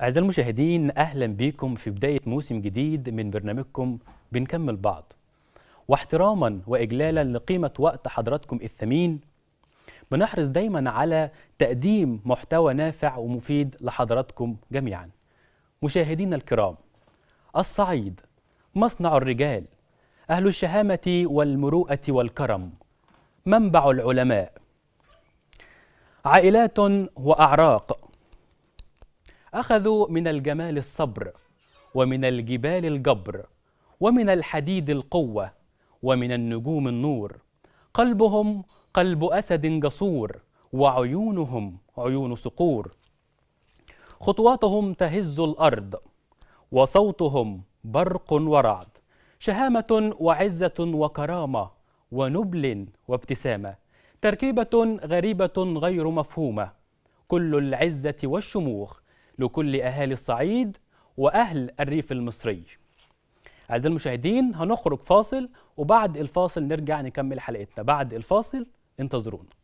أعزائي المشاهدين أهلا بكم في بداية موسم جديد من برنامجكم بنكمل بعض واحتراما وإجلالا لقيمة وقت حضراتكم الثمين بنحرص دايما على تقديم محتوى نافع ومفيد لحضراتكم جميعا مشاهدينا الكرام الصعيد مصنع الرجال أهل الشهامة والمروءة والكرم منبع العلماء عائلات وأعراق أخذوا من الجمال الصبر ومن الجبال الجبر ومن الحديد القوة ومن النجوم النور قلبهم قلب أسد جسور وعيونهم عيون صقور خطواتهم تهز الأرض وصوتهم برق ورعد شهامة وعزة وكرامة ونبل وابتسامة تركيبة غريبة غير مفهومة كل العزة والشموخ لكل أهالي الصعيد وأهل الريف المصري أعزائي المشاهدين هنخرج فاصل وبعد الفاصل نرجع نكمل حلقتنا بعد الفاصل انتظرونا